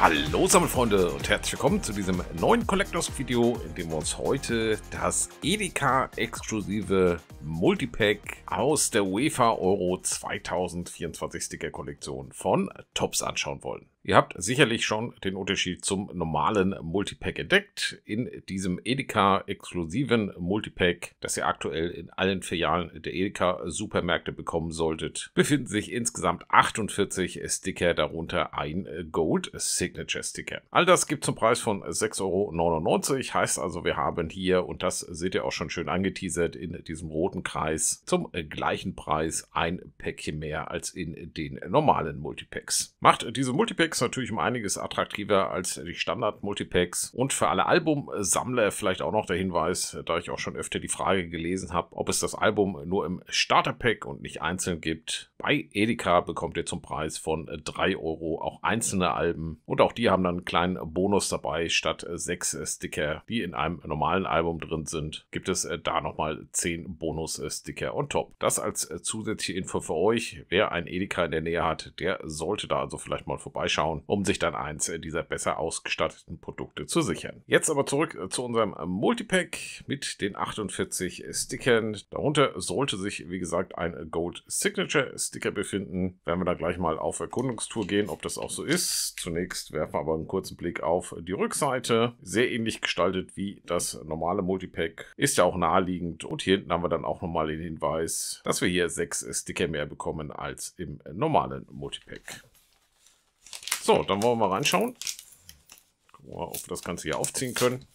Hallo Sammelfreunde und herzlich willkommen zu diesem neuen Collectors Video, in dem wir uns heute das Edeka exklusive Multipack aus der UEFA Euro 2024 Sticker Kollektion von Tops anschauen wollen. Ihr habt sicherlich schon den Unterschied zum normalen Multipack entdeckt. In diesem Edeka-exklusiven Multipack, das ihr aktuell in allen Filialen der Edeka-Supermärkte bekommen solltet, befinden sich insgesamt 48 Sticker, darunter ein Gold Signature Sticker. All das gibt zum Preis von 6,99 Euro. Heißt also, wir haben hier, und das seht ihr auch schon schön angeteasert, in diesem roten Kreis zum gleichen Preis ein Päckchen mehr als in den normalen Multipacks. Macht diese Multipacks Multipacks natürlich um einiges attraktiver als die Standard-Multipacks. Und für alle Albumsammler vielleicht auch noch der Hinweis, da ich auch schon öfter die Frage gelesen habe, ob es das Album nur im Starter-Pack und nicht einzeln gibt. Bei Edeka bekommt ihr zum Preis von 3 Euro auch einzelne Alben. Und auch die haben dann einen kleinen Bonus dabei. Statt 6 Sticker, die in einem normalen Album drin sind, gibt es äh, da nochmal 10 Bonus-Sticker on top. Das als äh, zusätzliche Info für euch. Wer ein Edeka in der Nähe hat, der sollte da also vielleicht mal vorbeischauen umschauen, um sich dann eins dieser besser ausgestatteten Produkte zu sichern. Jetzt aber zurück äh, zu unserem äh, Multipack mit den 48 Stickern. Darunter sollte sich, wie gesagt, ein Gold Signature Sticker befinden. Werden wir da gleich mal auf Erkundungstour gehen, ob das auch so ist. Zunächst werfen wir aber einen kurzen Blick auf die Rückseite. Sehr ähnlich gestaltet wie das normale Multipack. Ist ja auch naheliegend. Und hier hinten haben wir dann auch nochmal den Hinweis, dass wir hier sechs Sticker mehr bekommen als im normalen Multipack. So, dann wollen wir mal reinschauen. Gucken wir, mal, ob wir das Ganze hier aufziehen können.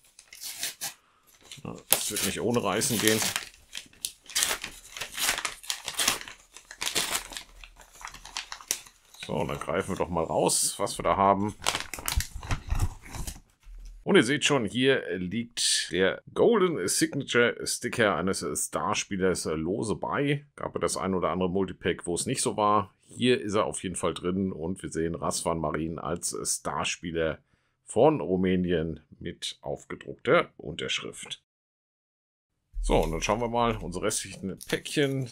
Das wird nicht ohne Reißen gehen. So, dann greifen wir doch mal raus, was wir da haben. Und ihr seht schon, hier liegt der Golden Signature Sticker eines Starspielers lose bei. Gab es das ein oder andere Multipack, wo es nicht so war hier ist er auf jeden Fall drin und wir sehen Rasvan Marin als Starspieler von Rumänien mit aufgedruckter Unterschrift. So, und dann schauen wir mal unsere restlichen Päckchen.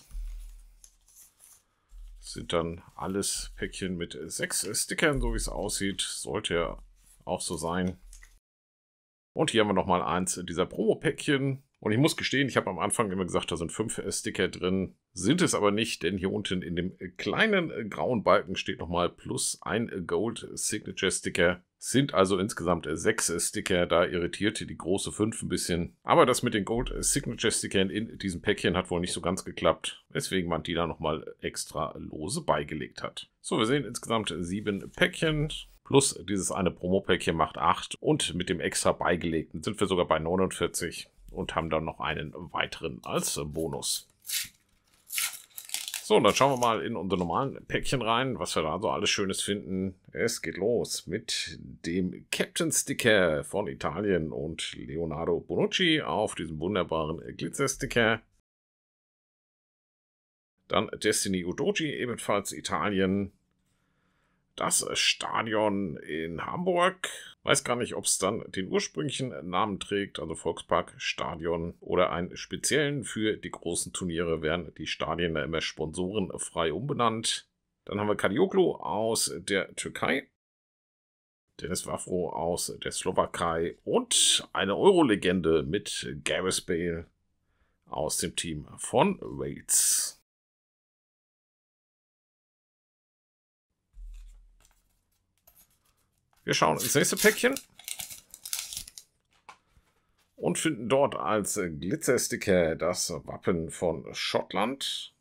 Das sind dann alles Päckchen mit sechs Stickern, so wie es aussieht. Sollte ja auch so sein. Und hier haben wir nochmal eins dieser Promo-Päckchen. Und ich muss gestehen, ich habe am Anfang immer gesagt, da sind fünf Sticker drin, sind es aber nicht, denn hier unten in dem äh, kleinen äh, grauen Balken steht nochmal plus ein äh, Gold Signature Sticker. Sind also insgesamt sechs Sticker, da irritierte die große fünf ein bisschen. Aber das mit den Gold Signature Stickern in diesem Päckchen hat wohl nicht so ganz geklappt, weswegen man die da nochmal extra lose beigelegt hat. So, wir sehen insgesamt sieben Päckchen plus dieses eine Promo-Päckchen macht 8 und mit dem extra beigelegten sind wir sogar bei 49 und haben dann noch einen weiteren als Bonus. So, dann schauen wir mal in unsere normalen Päckchen rein, was wir da so alles Schönes finden. Es geht los mit dem Captain Sticker von Italien und Leonardo Bonucci auf diesem wunderbaren Glitzer Sticker. Dann Destiny Udoji, ebenfalls Italien das Stadion in Hamburg. Weiß gar nicht, ob es dann den ursprünglichen Namen trägt, also Volksparkstadion oder einen speziellen. Für die großen Turniere werden die Stadien immer sponsorenfrei umbenannt. Dann haben wir Kadioglu aus der Türkei, Dennis Wafro aus der Slowakei und eine Euro-Legende mit Gareth Bale aus dem Team von Wales. Wir schauen ins nächste Päckchen. Und finden dort als Glitzersticker das Wappen von Schottland.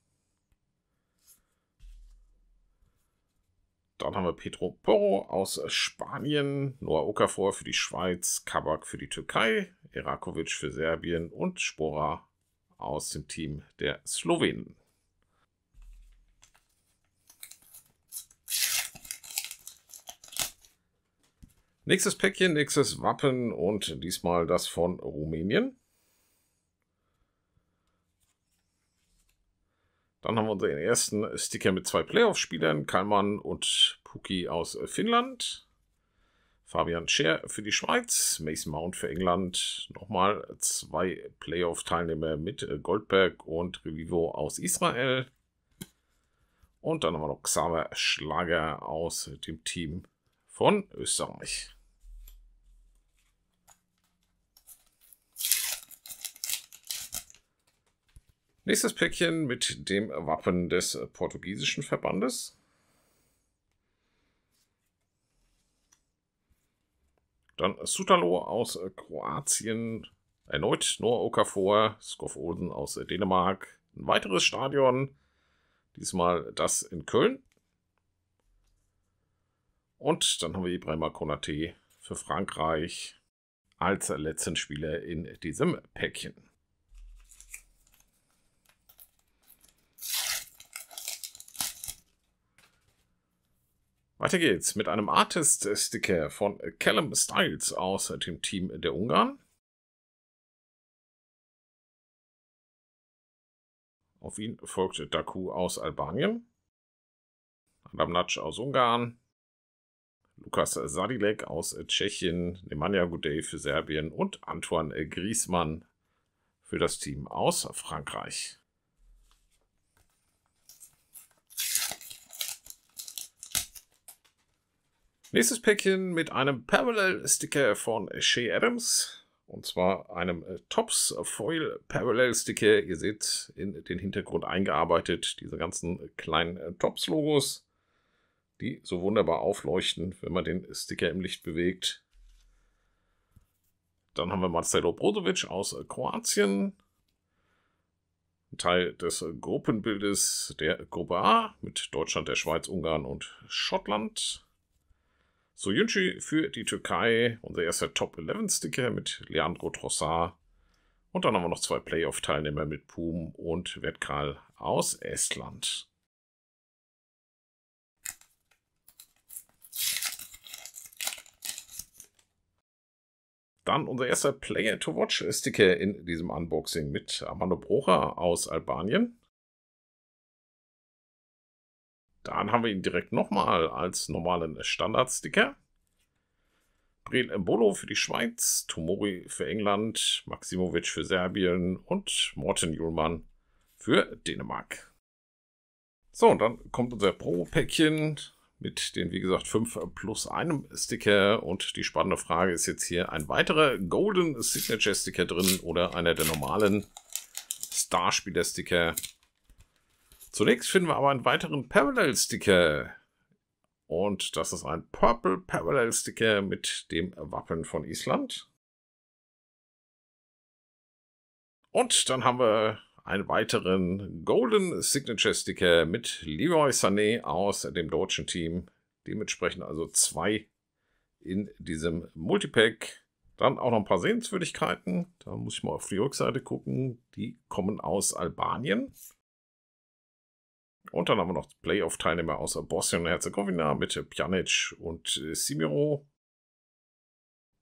Dann haben wir Pedro Porro aus Spanien, Noah Okafor für die Schweiz, Kabak für die Türkei, Irakovic für Serbien und Spora aus dem Team der Slowenen. Nächstes Päckchen, nächstes Wappen und diesmal das von Rumänien. Dann haben wir unseren ersten Sticker mit zwei Playoff-Spielern, Kalman und Puki aus Finnland. Fabian Scher für die Schweiz, Mason Mount für England, nochmal zwei Playoff-Teilnehmer mit Goldberg und Revivo aus Israel. Und dann haben wir noch Xaver Schlager aus dem Team von Österreich. Nächstes Päckchen mit dem Wappen des portugiesischen Verbandes. Dann Sutalo aus Kroatien, erneut Noah Okafor, Skov Olsen aus Dänemark. Ein weiteres Stadion, diesmal das in Köln. Und dann haben wir Ibrahima Konaté für Frankreich als letzten Spieler in diesem Päckchen. Weiter geht's mit einem Artist-Sticker von Callum Styles aus dem Team der Ungarn. Auf ihn folgt Daku aus Albanien, Adam Adamnac aus Ungarn, Lukas Sadilek aus äh, Tschechien, Nemanja Goudet für Serbien und Antoine äh, Griezmann für das Team aus Frankreich. Nächstes Päckchen mit einem Parallel-Sticker von Shea Adams. Und zwar einem äh, Tops Foil Parallel Sticker. Ihr seht in den Hintergrund eingearbeitet diese ganzen kleinen Tops Logos die so wunderbar aufleuchten, wenn man den Sticker im Licht bewegt. Dann haben wir Marcelo Brodovic aus äh, Kroatien. Teil des äh, Gruppenbildes der Gruppe A mit Deutschland, der Schweiz, Ungarn und Schottland. Soyuncu für die Türkei, unser erster Top 11 Sticker mit Leandro Trossard. Und dann haben wir noch zwei Playoff-Teilnehmer mit Pum und Vetkal aus Estland. Dann unser erster Player to Watch Sticker in diesem Unboxing mit Armando Brocher aus Albanien. Dann haben wir ihn direkt nochmal als normalen Standard-Sticker. Bril Embolo für die Schweiz, Tomori für England, Maximovic für Serbien und Morten Julmann für Dänemark. So, und dann kommt unser Pro-Päckchen mit den, wie gesagt, 5 plus einem Sticker. Und die spannende Frage ist jetzt hier ein weiterer Golden Signature Sticker drin oder einer der normalen Starspieler Sticker. Zunächst finden wir aber einen weiteren Parallel Sticker. Und das ist ein Purple Parallel Sticker mit dem Wappen von Island. Und dann haben wir einen weiteren Golden Signature Sticker mit Leroy Sané aus dem deutschen Team. Dementsprechend also zwei in diesem Multipack. Dann auch noch ein paar Sehenswürdigkeiten. Da muss ich mal auf die Rückseite gucken. Die kommen aus Albanien. Und dann haben wir noch Playoff-Teilnehmer aus Bosnien-Herzegowina und mit Pjanic und Simiro.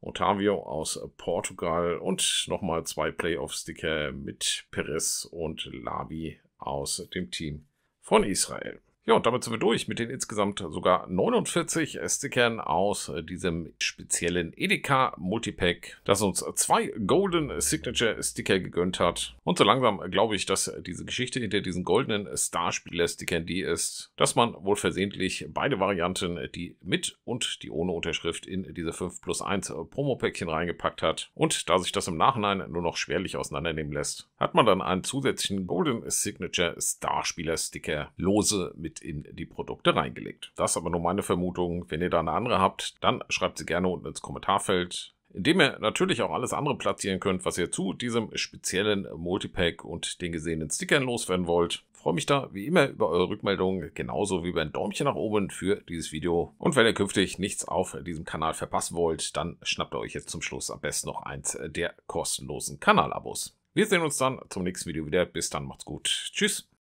Otavio aus Portugal und nochmal zwei Playoff-Sticker mit Perez und Lavi aus dem Team von Israel. Ja, und damit sind wir durch mit den insgesamt sogar 49 Stickern aus äh, diesem speziellen Edeka Multipack, das uns zwei Golden Signature Sticker gegönnt hat. Und so langsam glaube ich, dass diese Geschichte hinter diesen goldenen Starspieler Stickern die ist, dass man wohl versehentlich beide Varianten, die mit und die ohne Unterschrift, in diese 5 plus 1 Promo-Päckchen reingepackt hat. Und da sich das im Nachhinein nur noch schwerlich auseinandernehmen lässt, hat man dann einen zusätzlichen Golden Signature Starspieler Sticker lose mit mit in die Produkte reingelegt. Das ist aber nur meine Vermutung. Wenn ihr da eine andere habt, dann schreibt sie gerne unten ins Kommentarfeld indem ihr natürlich auch alles andere platzieren könnt, was ihr zu diesem speziellen Multipack und den gesehenen Stickern loswerden wollt. Ich freue mich da wie immer über eure Rückmeldungen, genauso wie über ein Däumchen nach oben für dieses Video. Und wenn ihr künftig nichts auf diesem Kanal verpassen wollt, dann schnappt ihr euch jetzt zum Schluss am besten noch eins der kostenlosen Kanalabos. Wir sehen uns dann zum nächsten Video wieder. Bis dann, macht's gut. Tschüss.